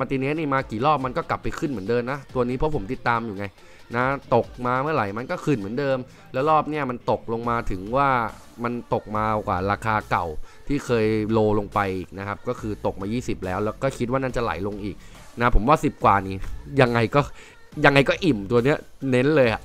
มาติเนสนี่มากี่รอบมันก็กลับไปขึ้นเหมือนเดิมนะ ตัวนี้เพราะผมติดตามอยู่ไงนะตกมาเมื่อไหร่มันก็ขึ้นเหมือนเดิม แล้วรอบเนี้ยมันตกลงมาถึงว่ามันตกมากว่าราคาเก่าที่เคยโลลงไปนะครับ ก็คือตกมา 20 แล้วแล้วก็คิดว่านั่นจะไหลลงอีกนะผมว่า 10 กว่านี้ยังไงก็ยังไงก็อิ่มตัวเนี้ยเน้นเลยอะ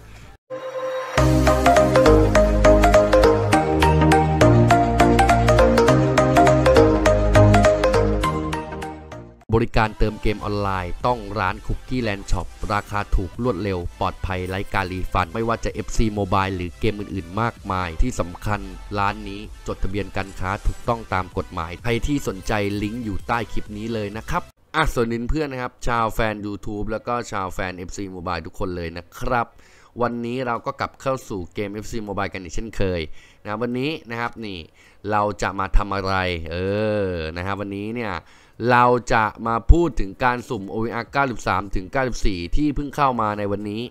บริการเติมเกมออนไลน์ ต้องร้านคุกกี้แลนด์ช็อปราคาถูกรวดเร็ว ปลอดภัยไร้การรีฟันไม่ว่าจะ FC Mobile หรือเกมอื่นๆมากมาย ที่สำคัญร้านนี้จดทะเบียนการค้าถูกต้องตามกฎหมาย ใครที่สนใจ ลิงก์อยู่ใต้คลิปนี้เลยนะครับอ่ะส่วนนินเพื่อนนะครับ ชาวแฟน YouTube แล้วก็ชาวแฟน FC Mobile ทุกคนเลยนะครับ วันนี้เราก็กลับเข้าสู่เกม FC Mobile กันอีกเช่นเคยนะวันนี้นะครับนี่เราจะมาทำอะไรเออนะครับ วันนี้เนี่ยเราจะมาพูดถึงการสุ่ม OVR 93 ถึง 94 ที่เพิ่งเข้ามาในวันนี้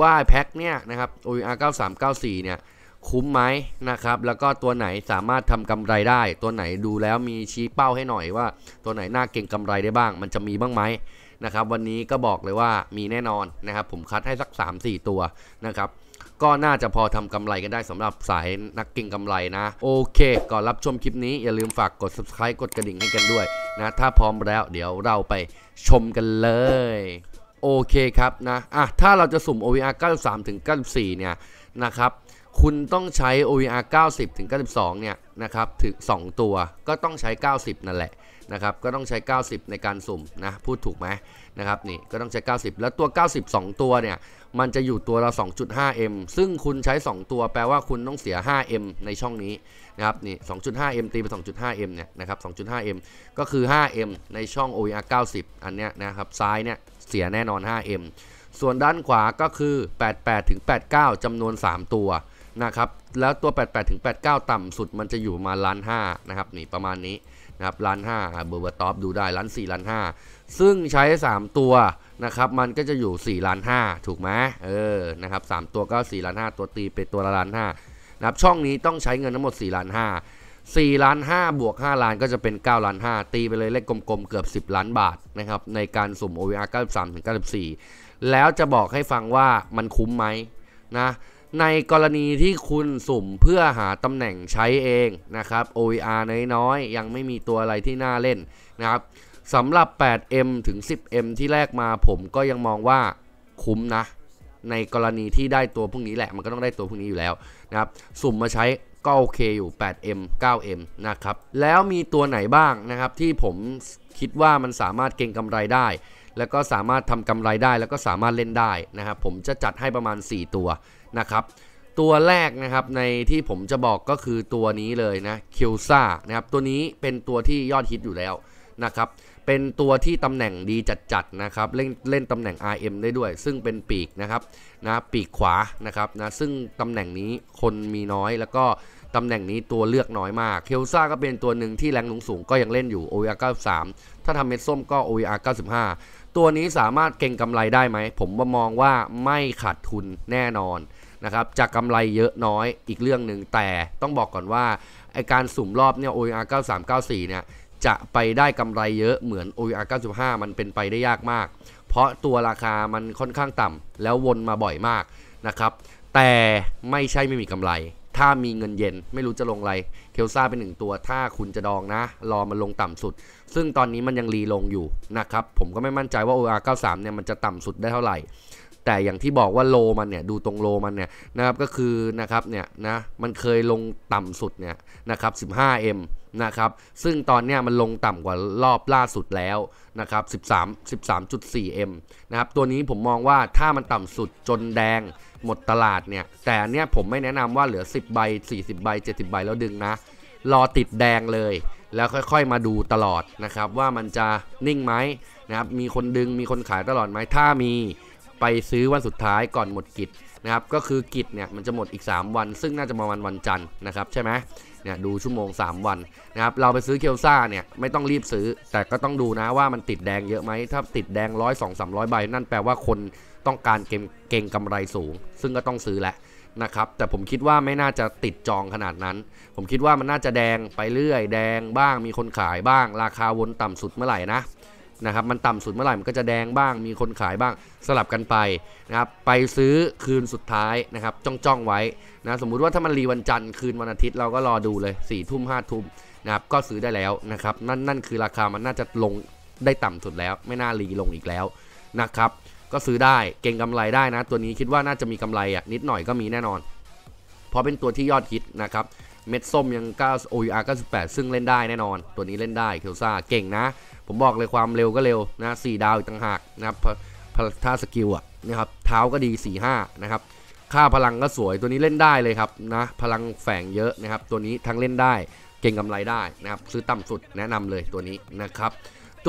ว่าแพ็คเนี่ยนะครับ OVR 93 94 เนี่ย คุ้มไหมนะครับ แล้วก็ตัวไหนสามารถทำกำไรได้ ตัวไหนดูแล้วมีชี้เป้าให้หน่อยว่าตัวไหนน่าเก่งกำไรได้บ้าง มันจะมีบ้างไหมนะครับวันนี้ก็บอกเลยว่ามีแน่นอนนะครับผมคัดให้สัก 3-4 ตัวนะครับก็น่าจะพอทำกำไรกันได้สำหรับสายนักเก็งกำไรนะ โอเคก่อนรับชมคลิปนี้ อย่าลืมฝากกด subscribe กดกระดิ่งให้กันด้วยนะถ้าพร้อมแล้ว เดี๋ยวเราไปชมกันเลย โอเคครับนะอ่ะถ้าเราจะสุ่ม OVR 93 ถึง 94 เนี่ยนะครับคุณต้องใช้ OVR 90 ถึง 92 เนี่ยนะครับถึง 2 ตัวก็ต้องใช้ 90 นั่นแหละนะครับก็ต้องใช้ 90 ในการสุ่มนะ พูดถูกไหมนะครับนี่ก็ต้องใช้ 90 แล้วตัว 90 2ตัวเนี่ย มันจะอยู่ตัวละ 2.5m ซึ่งคุณใช้ 2 ตัวแปลว่าคุณต้องเสีย 5m ในช่องนี้นะครับนี่ 2.5m ตีเป็น 2.5m เนี่ยนะครับ 2.5m ก็คือ 5m ในช่อง OER 90 อันเนี้ยนะครับ ซ้ายเนี่ยเสียแน่นอน 5m ส่วนด้านขวาก็คือ 88 ถึง 89 จำนวน 3 ตัวนะครับแล้วตัว 88 ถึง 89 ต่ำสุดมันจะอยู่มาล้านห้านะครับนี่ประมาณนี้นะครับล้านห้าเบอร์เบอร์ท็อปดูได้ล้านสี่ล้านห้าซึ่งใช้ 3 ตัวนะครับ มันก็จะอยู่4ล้านห้าถูกไหมเออ นะครับสตัวก็4ล้านห้าตัวตีเป็นตัวละล้านห้านะครับช่องนี้ต้องใช้เงินทั้งหมด4ล้านห้าสี่ล้านห้าบวกห้าล้านก็จะเป็นเก้าล้านห้าตีไปเลยเลขกลมๆ เกือบสิบล้านบาทนะครับในการสุ่ม OVR 93 94 แล้วจะบอกให้ฟังว่ามันคุ้มไหมนะในกรณีที่คุณสุ่มเพื่อหาตำแหน่งใช้เองนะครับ OER น้อยๆ ยังไม่มีตัวอะไรที่น่าเล่นนะครับสำหรับ 8M ถึง 10M ที่แรกมาผมก็ยังมองว่าคุ้มนะในกรณีที่ได้ตัวพวกนี้แหละ มันก็ต้องได้ตัวพวกนี้อยู่แล้วนะครับสุ่มมาใช้ก็โอเคอยู่ 8M 9M นะครับแล้วมีตัวไหนบ้างนะครับที่ผมคิดว่ามันสามารถเก็งกำไรได้ แล้วก็สามารถทำกำไรได้แล้วก็สามารถเล่นได้นะครับผมจะจัดให้ประมาณ 4 ตัวนะครับตัวแรกนะครับในที่ผมจะบอกก็คือตัวนี้เลยนะคิวซ่านะครับตัวนี้เป็นตัวที่ยอดฮิตอยู่แล้วนะครับเป็นตัวที่ตำแหน่งดีจัดๆนะครับเล่นเล่นตำแหน่ง RM ได้ด้วย ซึ่งเป็นปีกนะครับนะปีกขวานะครับนะซึ่งตำแหน่งนี้คนมีน้อยแล้วก็ตำแหน่งนี้ตัวเลือกน้อยมากเคลซ่าก็เป็นตัวหนึ่งที่แรงลงสูงก็ยังเล่นอยู่ OER 93 ถ้าทำเม็ดส้มก็ OER 95 ตัวนี้สามารถเก่งกำไรได้ไหมผมมองว่าไม่ขาดทุนแน่นอนนะครับจะกำไรเยอะน้อยอีกเรื่องหนึ่งแต่ต้องบอกก่อนว่าไอการสุ่มรอบเนี่ย OR 9394เนี่ยจะไปได้กำไรเยอะเหมือน OR 95มันเป็นไปได้ยากมาก เพราะตัวราคามันค่อนข้างต่ำ แล้ววนมาบ่อยมากนะครับแต่ไม่ใช่ไม่มีกำไร ถ้ามีเงินเย็นไม่รู้จะลงอะไรเคลซ่าเป็นหนึ่งตัว ถ้าคุณจะดองนะรอมันลงต่ำสุด ซึ่งตอนนี้มันยังรีลงอยู่นะครับผมก็ไม่มั่นใจว่า OR 93เนี่ยมันจะต่ำสุดได้เท่าไหร่แต่อย่างที่บอกว่าโลมันเนี่ยดูตรงโลมันเนี่ยนะครับก็คือนะครับเนี่ยนะมันเคยลงต่ำสุดเนี่ยนะครับ 15m นะครับซึ่งตอนนี้มันลงต่ำกว่ารอบล่าสุดแล้วนะครับ13 13.4m นะครับตัวนี้ผมมองว่าถ้ามันต่ำสุดจนแดงหมดตลาดเนี่ยแต่อันเนี้ยผมไม่แนะนำว่าเหลือ10ใบ40ใบ70ใบแล้วดึงนะรอติดแดงเลย แล้วค่อยๆมาดูตลอดนะครับว่ามันจะนิ่งไหมนะครับมีคนดึงมีคนขายตลอดไหมถ้ามีไปซื้อวันสุดท้ายก่อนหมดกิจนะครับก็คือกิจเนี่ยมันจะหมดอีก 3 วัน ซึ่งน่าจะมาวันวันจันทร์นะครับ ใช่ไหมเนี่ยดูชั่วโมง 3 วันนะครับ เราไปซื้อเคียวซ่าเนี่ย ไม่ต้องรีบซื้อ แต่ก็ต้องดูนะว่ามันติดแดงเยอะไหมถ้าติดแดงร้อยสองสามร้อยใบ นั่นแปลว่าคนต้องการเก่งกำไรสูง ซึ่งก็ต้องซื้อแหละนะครับ แต่ผมคิดว่าไม่น่าจะติดจองขนาดนั้น ผมคิดว่ามันน่าจะแดงไปเรื่อย แดงบ้างมีคนขายบ้าง ราคาวนต่ำสุดเมื่อไหร่นะนะครับมันต่ำสุดเมื่อไหร่มันก็จะแดงบ้างมีคนขายบ้างสลับกันไปนะครับไปซื้อคืนสุดท้ายนะครับจ้องจ้องไว้นะสมมุติว่าถ้ามันรีวันจันทร์คืนวันอาทิตย์เราก็รอดูเลย4ี่ทุ่มห้าทุ่มนะครับก็ซื้อได้แล้วนะครับนั่นนั่นคือราคามันน่าจะลงได้ต่ำสุดแล้ว ไม่น่ารีลงอีกแล้วนะครับ ก็ซื้อได้เก่งกำไรได้นะ ตัวนี้คิดว่าน่าจะมีกำไรอ่ะนิดหน่อยก็มีแน่นอนเพราะเป็นตัวที่ยอดฮิตนะครับ เม็ดส้มยัง9 OUR 98ซึ่งเล่นได้แน่นอน ตัวนี้เล่นได้เคียวซาเก่งนะผมบอกเลยความเร็วก็เร็วนะสี่ดาวอีกต่างหากนะครับท่าสกิลอ่ะนะครับเท้าก็ดี4ี่ห้านะครับค่าพลังก็สวยตัวนี้เล่นได้เลยครับนะพลังแฝงเยอะนะครับตัวนี้ทั้งเล่นได้เก่งกำไรได้นะครับซื้อต่ำสุดแนะนำเลยตัวนี้นะครับ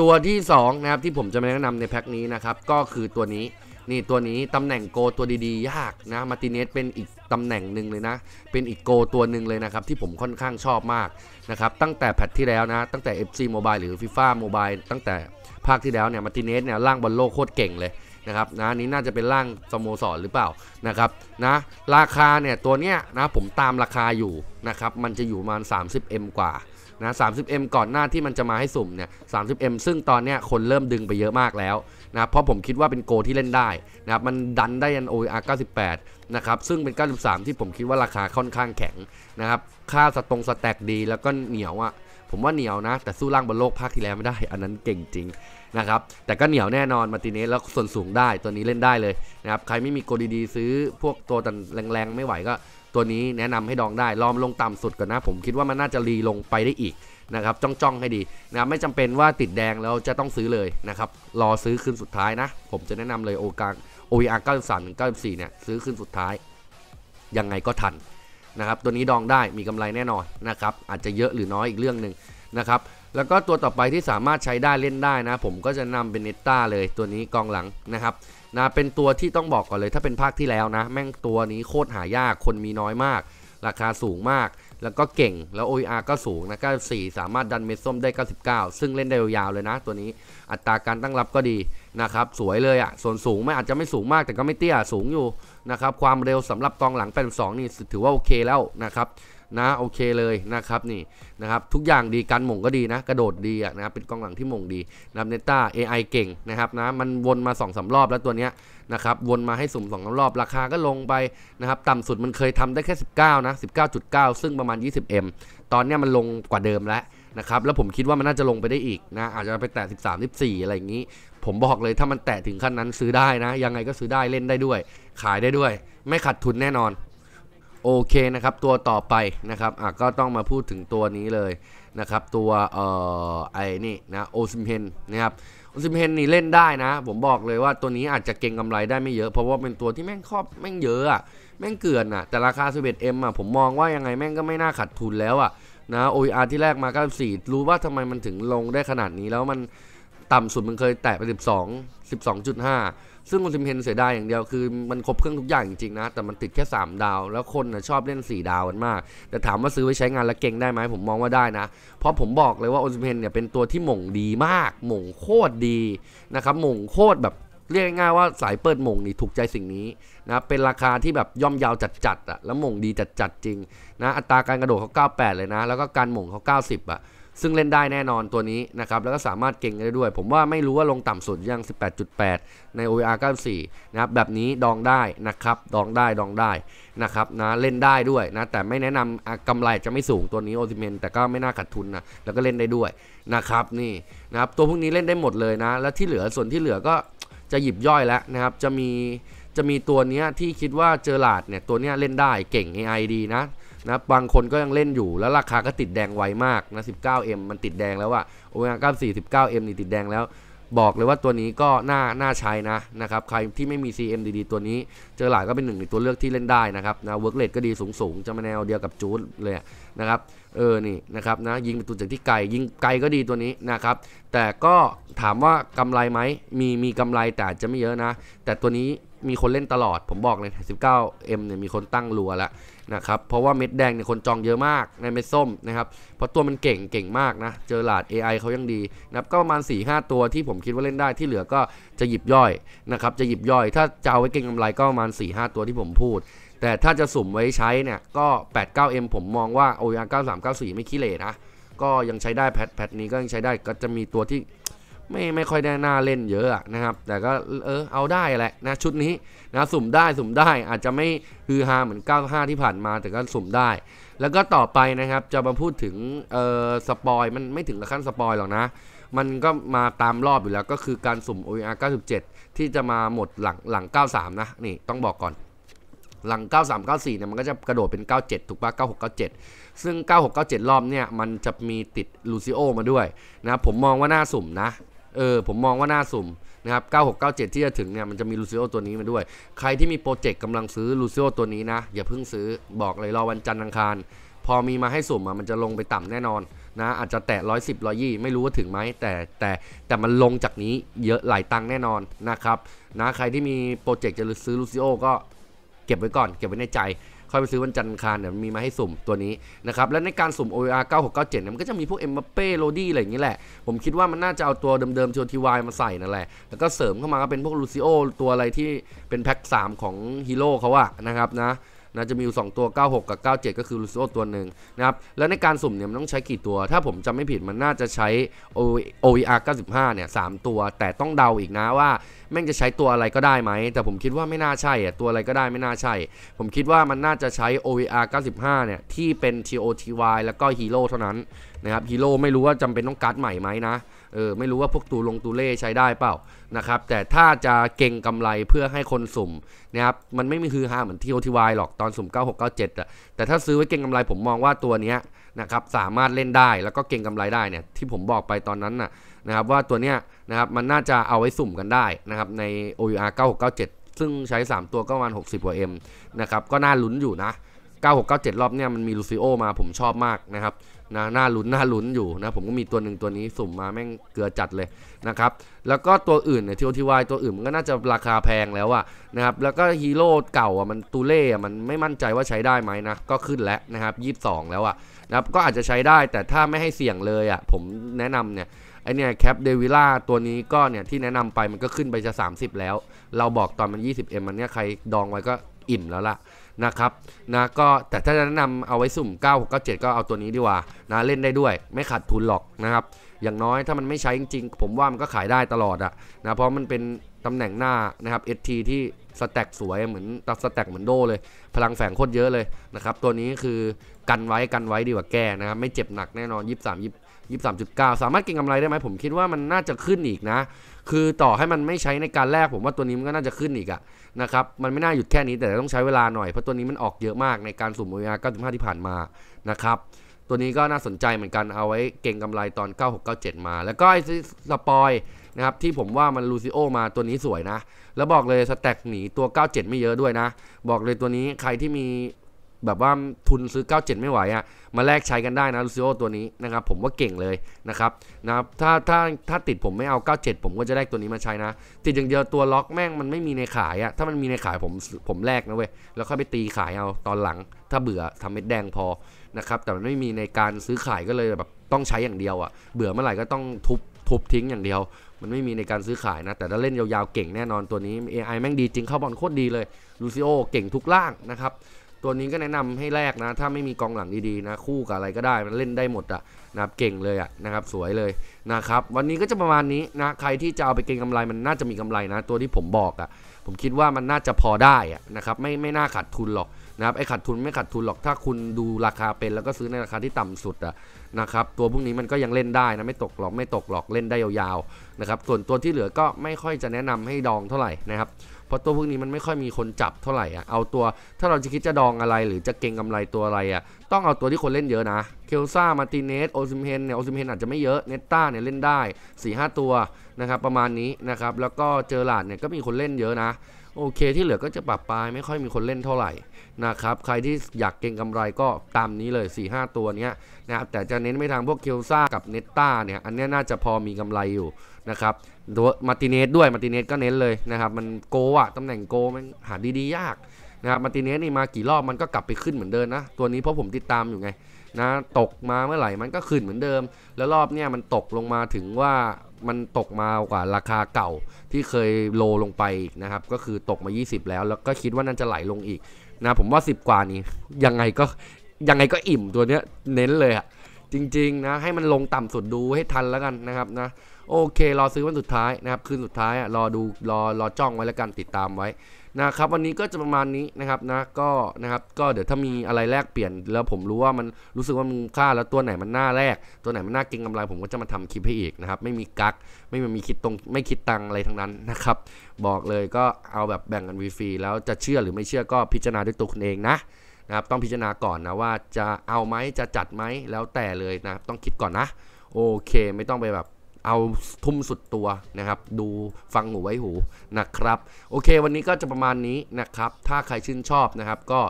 ตัวที่ 2นะครับที่ผมจะมาแนะนำในแพ็คนี้นะครับก็คือตัวนี้นี่ตัวนี้ตำแหน่งโกตัวดีๆยากนะมาติเนสเป็นอีกตำแหน่งหนึ่งเลยนะ เป็นอีกโกตัวหนึ่งเลยนะครับ ที่ผมค่อนข้างชอบมากนะครับตั้งแต่แพทที่แล้วนะตั้งแต่ FC Mobile หรือ FIFA Mobile ตั้งแต่ภาคที่แล้วเนี่ยมาติเนสเนี่ยล่างบอลโลกโคตรเก่งเลยนะครับนะนี้น่าจะเป็นร่างสโมสรหรือเปล่านะครับนะราคาเนี่ยตัวเนี้ยนะผมตามราคาอยู่นะครับมันจะอยู่ประมาณ 30M กว่านะ 30M ก่อนหน้าที่มันจะมาให้สุ่มเนี่ย 30M ซึ่งตอนเนี้ยคนเริ่มดึงไปเยอะมากแล้วนะครับเพราะผมคิดว่าเป็นโกที่เล่นได้นะครับมันดันได้ยัน OR 98นะครับซึ่งเป็น 93ที่ผมคิดว่าราคาค่อนข้างแข็งนะครับค่าสตรงสแต็กดีแล้วก็เหนียวอะ่ะผมว่าเหนียวนะ แต่สู้ร่างบนโลกภาคที่แล้วไม่ได้อันนั้นเก่งจริงนะครับแต่ก็เหนียวแน่นอนมาติเนสแล้วส่วนสูงได้ตัวนี้เล่นได้เลยนะครับใครไม่มีโกดีๆซื้อพวกตัวตันแรงๆไม่ไหวก็ ตัวนี้แนะนำให้ดองได้ลอมลงต่ำสุดก่อนนะผมคิดว่ามันน่าจะรีลงไปได้อีกนะครับจ้องจ้องให้ดีนะไม่จำเป็นว่าติดแดง แล้วจะต้องซื้อเลยนะครับรอซื้อคืนสุดท้ายนะ ผมจะแนะนำเลยโอกาโออ OER า3ถึง94เนี่ยซื้อคืนสุดท้าย ยังไงก็ทันนะครับตัวนี้ดองได้มีกำไรแน่นอนนะครับอาจจะเยอะหรือน้อยอีกเรื่องหนึ่งนะครับแล้วก็ตัวต่อไปที่สามารถใช้ได้เล่นได้นะ ผมก็จะนำเป็นเนต้าเลยตัวนี้กองหลังนะครับนะเป็นตัวที่ต้องบอกก่อนเลยถ้าเป็นภาคที่แล้วนะแม่งตัวนี้โคตรหายากคนมีน้อยมาก ราคาสูงมากแล้วก็เก่ง แล้ว o อ r ก็สูงนะก็สสามารถดันเม็ดส้มได้ 99 ซึ่งเล่นได้ยาวเลยนะ ตัวนี้ อัตราการตั้งรับก็ดีนะครับ สวยเลยอะ่ะส่วนสูงไม่อาจจะไม่สูงมาก แต่ก็ไม่เตี้ย สูงอยู่นะครับ ความเร็วสำหรับกองหลัง 82นี่ถือว่าโอเคแล้ว นะครับ นะโอเคเลยนะครับนี่นะครับ ทุกอย่างดี การหม่งก็ดีนะ กระโดดดีนะครับเป็นกองหลังที่หม่งดีนะับเนต้า AI เก่งนะครับนะ มันวนมา2อสารอบแล้วตัวเนี้ยนะครับวนมาให้สุ่ม2รอบราคาก็ลงไปนะครับต่ำสุดมันเคยทำได้แค่ 19นะ19.9 ซึ่งประมาณ 20M ตอนนี้มันลงกว่าเดิมแล้วนะครับแล้วผมคิดว่ามันน่าจะลงไปได้อีกนะ อาจจะไปแตะ13 14อะไรอย่างนี้ ผมบอกเลยถ้ามันแตะถึงขั้นนั้นซื้อได้นะ ยังไงก็ซื้อได้เล่นได้ด้วย ขายได้ด้วย ไม่ขาดทุนแน่นอนโอเคนะครับตัวต่อไปนะครับอ่ะก็ต้องมาพูดถึงตัวนี้เลยนะครับตัวเอ่อไอ้นี่นะโอซิมเพนนะครับโอซิมเพนนี่เล่นได้นะผมบอกเลยว่าตัวนี้อาจจะเก่งกำไรได้ไม่เยอะ เพราะว่าเป็นตัวที่แม่งครอบแม่งเยอะอะแม่งเกือนอะแต่ราคา 11M อ่ะผมมองว่ายังไงแม่งก็ไม่น่าขาดทุนแล้วอะนะโออาร์ที่แรกมา94รู้ว่าทำไมมันถึงลงได้ขนาดนี้แล้วมันต่ำสุดมันเคยแตะไป12 12.5ซึ่งโอซิมเพนเสียดายอย่างเดียวคือมันครบเครื่องทุกอย่างจริงๆนะ แต่มันติดแค่3ดาว แล้วคนนะชอบเล่น 4 ดาวกันมาก แต่ถามว่าซื้อไว้ใช้งานแล้วเก่งได้ไหมผมมองว่าได้นะ เพราะผมบอกเลยว่าโอซิมเพนเนี่ยเป็นตัวที่หม่งดีมาก หม่งโคตรดีนะครับหม่งโคตรแบบเรียกง่ายว่าสายเปิดมงนี่ถูกใจสิ่งนี้นะเป็นราคาที่แบบย่อมยาวจัดๆอะแล้วมงดีจัดๆจริงนะอัตราการกระโดดเขา98 เลยนะ แล้วก็การมงเขา90อะซึ่งเล่นได้แน่นอนตัวนี้นะครับแล้วก็สามารถเก่งได้ด้วย ผมว่าไม่รู้ว่าลงต่ำสุดยัง 18.8 ใน OVR 94 นะครับแบบนี้ดองได้นะครับ ดองได้ดองได้นะครับนะเล่นได้ด้วยนะ แต่ไม่แนะนำกำไรจะไม่สูงตัวนี้โอซิเมนแต่ก็ไม่น่าขาดทุนนะแล้วก็เล่นได้ด้วยนะครับนี่นะครับตัวพวกนี้เล่นได้หมดเลยนะ แล้วที่เหลือส่วนที่เหลือก็จะหยิบย่อยแล้วนะครับ จะมีจะมีตัวนี้ที่คิดว่าเจอหลาดเนี่ยตัวนี้เล่นได้เก่ง AI ดีนะนะบางคนก็ยังเล่นอยู่แล้วราคาก็ติดแดงไวมากนะ 19M มันติดแดงแล้วอะโอเมก้า4 19M นี่ติดแดงแล้ว บอกเลยว่าตัวนี้ก็น่า น่าใช้นะนะครับใครที่ไม่มี CM ดีๆตัวนี้ เจอหลายก็เป็นหนึ่งในตัวเลือกที่เล่นได้นะครับนะเวิร์กเลดก็ดีสูงๆจะมาแนวเดียวกับจูดเลยนะครับเออ นี่นะครับนะยิงประตูจากที่ไกลยิงไกลก็ดีตัวนี้นะครับแต่ก็ถามว่ากำไรไหมมีมีกำไรแต่จะไม่เยอะนะแต่ตัวนี้มีคนเล่นตลอด ผมบอกเลย 19M เนี่ยมีคนตั้งรัวแล้วนะครับ เพราะว่าเม็ดแดงเนี่ยคนจองเยอะมาก ในเม็ดส้มนะครับ เพราะตัวมันเก่ง เก่งมากนะ เจอหลาด AI เขายังดี นะครับ ก็ประมาณ4ีหตัวที่ผมคิดว่าเล่นได้ ที่เหลือก็จะหยิบย่อยนะครับ จะหยิบย่อย ถ้าจะเอาไว้เก่งกำไรก็ประมาณ 4-5 ตัวที่ผมพูด แต่ถ้าจะสุ่มไว้ใช้เนี่ย ก็ 89M ผมมองว่า OR 9394 ไม่ขี้เลรนะ ก็ยังใช้ได้แพทแพทนี้ก็ยังใช้ได้ ก็จะมีตัวที่ไม่ไม่ค่อยได้น่าเล่นเยอะนะครับ แต่ก็เออเอาได้แหละนะชุดนี้นะสุ่มได้สุ่มได้อาจจะไม่ฮือฮาเหมือน 95 ที่ผ่านมา แต่ก็สุ่มได้ แล้วก็ต่อไปนะครับจะมาพูดถึงเออสปอยมันไม่ถึงกับขั้นสปอยหรอกนะ มันก็มาตามรอบอยู่แล้วก็คือการสุ่ม OR 97 ที่จะมาหมดหลังหลัง 93 นะนี่ต้องบอกก่อน หลัง 93 94เนี่ยมันก็จะกระโดดเป็น 97 ถูกปะ96 97 ซึ่ง 96 97รอบเนี่ยมันจะมีติดลูซิโอมาด้วยนะผมมองว่าน่าสุ่มนะเออ ผมมองว่าน่าสุ่มนะครับ9697 ที่จะถึงเนี่ย มันจะมีลูซิโอตัวนี้มาด้วย ใครที่มีโปรเจกต์กำลังซื้อลูซิโอตัวนี้นะ อย่าเพิ่งซื้อบอกเลยรอวันจันทร์อังคาร พอมีมาให้สุ่มอ่ะมันจะลงไปต่ำแน่นอนนะอาจจะแตะร้อยสิบร้อยี่ไม่รู้ว่าถึงไหมแต่แต่แต่มันลงจากนี้เยอะหลายตังแน่นอนนะครับนะใครที่มีโปรเจกต์จะซื้อลูซิโอก็เก็บไว้ก่อน เก็บไว้ในใจค่อยไปซื้อวันจันทร์คารเนี่ยมีมาให้สุ่มตัวนี้นะครับและในการสุ่ม OR 9697เนี่ยมันก็จะมีพวกเอ็มบัปเป้โรดี้อะไรอย่างนี้แหละ ผมคิดว่ามันน่าจะเอาตัวเดิมๆโชทีวายมาใส่นั่นแหละ แล้วก็เสริมเข้ามาก็เป็นพวกลูซิโอ ตัวอะไรที่เป็นแพ็ค3 ของฮีโร่เขาอะนะครับนะนะจะมีอยู่ 2 ตัว 96 กับ 97 ก็คือ ลูซิโอตัวหนึ่งนะครับ แล้วในการสุ่มเนี่ยมันต้องใช้กี่ตัว ถ้าผมจำไม่ผิดมันน่าจะใช้ OER 95เนี่ย3ตัว แต่ต้องเดาอีกนะว่าแม่งจะใช้ตัวอะไรก็ได้ไหม แต่ผมคิดว่าไม่น่าใช่อะตัวอะไรก็ได้ไม่น่าใช่ ผมคิดว่ามันน่าจะใช้ OER 95เนี่ยที่เป็น TOTY แล้วก็ฮีโร่เท่านั้นนะครับฮีโร่ไม่รู้ว่าจำเป็นต้องการ์ดใหม่ไหมนะเออไม่รู้ว่าพวกตูลงตูเล่ใช้ได้เปล่านะครับแต่ถ้าจะเก่งกำไรเพื่อให้คนสุ่มนะครับมันไม่มีคือฮาเหมือนทีโอทีวหรอกตอนสุ่ม9697อ่ะแต่ถ้าซื้อไว้เก่งกำไรผมมองว่าตัวเนี้ยนะครับสามารถเล่นได้แล้วก็เก่งกำไรได้เนี่ยที่ผมบอกไปตอนนั้นน่ะนะครับว่าตัวเนี้ยนะครับมันน่าจะเอาไว้สุ่มกันได้นะครับใน OUR 9697 ซึ่งใช้ 3 ตัวก็ประมาณ60กว่า M นะครับก็น่าลุ้นอยู่นะ9697รอบเนี่ยมันมีลูซิโอมาผมชอบมากนะครับนะน่าลุ้นน่าลุ้นอยู่นะผมก็มีตัวหนึ่งตัวนี้สุ่มมาแม่งเกลือจัดเลยนะครับแล้วก็ตัวอื่นเนี่ยทีโอทีวายตัวอื่นมันก็น่าจะราคาแพงแล้วอะนะครับแล้วก็ฮีโร่เก่าอ่ะมันตูเล่มันไม่มั่นใจว่าใช้ได้ไหมนะก็ขึ้นแล้วนะครับยีแล้วอะนะครับก็อาจจะใช้ได้แต่ถ้าไม่ให้เสี่ยงเลยอะผมแนะนำเนี่ยไอเนี่ยแคปเดวิล่าตัวนี้ก็เนี่ยที่แนะนำไปมันก็ขึ้นไปจะ 30 แล้ว เราบอกตอนมัน 20M มันเนี่ยใครดองไว้ก็อิ่มแล้วล่ะนะครับนะก็แต่ถ้าจะแนะนำเอาไว้สุ่ม 9697ก็เอาตัวนี้ดีกว่านะเล่นได้ด้วยไม่ขาดทุนหรอกนะครับอย่างน้อยถ้ามันไม่ใช้จริงๆผมว่ามันก็ขายได้ตลอดอะนะเพราะมันเป็นตำแหน่งหน้านะครับเอทีที่สแต็กสวยเหมือนตับสแต็กเหมือนโดเลย พลังแฝงโคตรเยอะเลยนะครับตัวนี้คือกันไว้กันไว้ดีกว่าแก้นะครับไม่เจ็บหนักแน่นอน 23 23.9 สามารถเก็งกำไรได้ไหม ผมคิดว่ามันน่าจะขึ้นอีกนะคือต่อให้มันไม่ใช้ในการแรกผมว่าตัวนี้มันก็น่าจะขึ้นอีกอะนะครับมันไม่น่าหยุดแค่นี้แต่ต้องใช้เวลาหน่อยเพราะตัวนี้มันออกเยอะมากในการสุ่มโอเอาร์เก้าสิบห้าที่ผ่านมานะครับตัวนี้ก็น่าสนใจเหมือนกันเอาไว้เก่งกำไรตอน9697 มา แล้วก็ไอ้สปอยนะครับที่ผมว่ามันลูซิโอมาตัวนี้สวยนะแล้วบอกเลยสแต็กหนีตัว97 ไม่เยอะด้วยนะ บอกเลยตัวนี้ใครที่มีแบบว่าทุนซื้อ 97 ไม่ไหวอะ่ะ มาแลกใช้กันได้นะลูซิโอตัวนี้นะครับผมว่าเก่งเลยนะครับนะครับถ้าถ้าถ้าติดผมไม่เอา97ผมก็จะแลกตัวนี้มาใช้นะ ติดอย่างเดียวตัวล็อกแม่งมันไม่มีในขายอะ่ะถ้ามันมีในขายผมผมแลกนะเว้ยแล้วค่อยไปตีขายเอาตอนหลัง ถ้าเบื่อทำเม็ดแดงพอนะครับแต่มันไม่มีในการซื้อขายก็เลยแบบต้องใช้อย่างเดียวอะ่ะเบื่อเมื่อไหร่ก็ต้องทุบทุบทิ้งอย่างเดียว มันไม่มีในการซื้อขายนะแต่ถ้าเล่นยาวๆเก่งแน่นอนตัวนี้ AI แม่งดีจริงเข้าบอลโคตรดีเลยลูซิโอเก่งทุกล่างนะครับตัวนี้ก็แนะนำให้แลกนะถ้าไม่มีกองหลังดีๆนะ คู่กับอะไรก็ได้มันเล่นได้หมดอะนะเก่งเลยอะนะครับ สวยเลยนะครับวันนี้ก็จะประมาณนี้นะ ใครที่จะเอาไปเก็งกาไรมันน่าจะมีกำไรนะ ตัวที่ผมบอกอะผมคิดว่ามันน่าจะพอได้อะนะครับ ไม่ไม่น่าขาดทุนหรอกนะครับไอ้ขาดทุนไม่ขาดทุนหรอกถ้าคุณดูราคาเป็นแล้วก็ซื้อในราคาที่ต่ำสุดอะนะครับตัวพวกนี้มันก็ยังเล่นได้นะไม่ตกหรอกไม่ตกหรอกเล่นได้ยาวๆนะครับส่วนตัวที่เหลือก็ไม่ค่อยจะแนะนำให้ดองเท่าไหร่นะครับเพราะตัวพวกนี้มันไม่ค่อยมีคนจับเท่าไหร่อ่ะเอาตัวถ้าเราจะคิดจะดองอะไรหรือจะเก่งกาไรตัวอะไรอ่ะ ต้องเอาตัวที่คนเล่นเยอะนะเคลซ่ามาติเนสโอซิมเฮนเนี่ยโอซิมเฮนอาจจะไม่เยอะเนตต้าเนี่ยเล่นได้4ีหตัวนะครับประมาณนี้นะครับแล้วก็เจอหลาดเนี่ยก็มีคนเล่นเยอะนะโอเคที่เหลือก็จะปรับปลายไม่ค่อยมีคนเล่นเท่าไหร่นะครับใครที่อยากเก็งกำไรก็ตามนี้เลย 4-5 ตัวเนี้ยนะครับแต่จะเน้นไปทางพวกเคียวซ่ากับเนตตาเนี่ยอันนี้น่าจะพอมีกำไรอยู่นะครับตัวมาติเนสด้วยมาติเนสก็เน้นเลยนะครับมันโกอะตำแหน่งโกมันหาดีๆ ยากนะครับมาติเนสนี่มากี่รอบมันก็กลับไปขึ้นเหมือนเดิมนนะ ตัวนี้เพราะผมติดตามอยู่ไงนะตกมาเมื่อไหร่มันก็ขึ้นเหมือนเดิม แล้วรอบเนี้ยมันตกลงมาถึงว่ามันตกมากว่าราคาเก่าที่เคยโลลงไปนะครับ ก็คือตกมา 20 แล้วแล้วก็คิดว่านั่นจะไหลลงอีกนะผมว่า 10 กว่านี้ยังไงก็ยังไงก็อิ่มตัวเนี้ยเน้นเลยอะจริงๆนะให้มันลงต่ำสุดดูให้ทันแล้วกันนะครับนะ โอเครอซื้อวันสุดท้ายนะครับคืนสุดท้ายอะรอดูรอรอจ้องไว้แล้วกันติดตามไว้นะครับวันนี้ก็จะประมาณนี้นะครับนะก็นะครับก็เดี๋ยวถ้ามีอะไรแลกเปลี่ยน แล้วผมรู้ว่ามันรู้สึกว่ามันค่าแล้วตัวไหนมันน่าแลกตัวไหนมันน่าเก่งกำไรผมก็จะมาทำคลิปให้อีกนะครับ ไม่มีกักไม่มีคิดตรงไม่คิดตังอะไรทั้งนั้น นะครับ บอกเลยก็เอาแบบแบ่งกันฟรีแล้วจะเชื่อหรือไม่เชื่อก็พิจารณาด้วยตัวคุณเองนะนะครับต้องพิจารณาก่อนนะว่าจะเอาไหมจะจัดไหมแล้วแต่เลยนะต้องคิดก่อนนะ โอเค ไม่ต้องไปแบบเอาทุ่มสุดตัวนะครับ ดูฟังหูไว้หูนะครับ โอเควันนี้ก็จะประมาณนี้นะครับ ถ้าใครชื่นชอบนะครับ ก็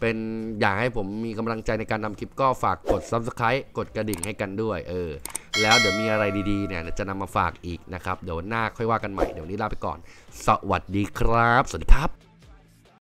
เป็นอยากให้ผมมีกำลังใจในการทำคลิป ก็ฝากกด Subscribe กดกระดิ่งให้กันด้วย เออ แล้วเดี๋ยวมีอะไรดี ๆ เนี่ยจะนำมาฝากอีกนะครับ เดี๋ยวหน้าค่อยว่ากันใหม่ เดี๋ยวนี้ลาไปก่อน สวัสดีครับ สวัสดีครับ